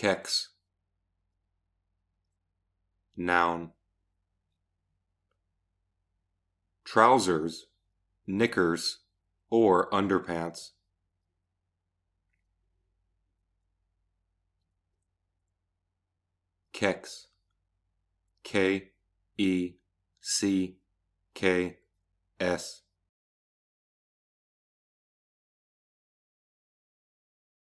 Kex. Noun. Trousers, knickers, or underpants. Kex. K E C K S.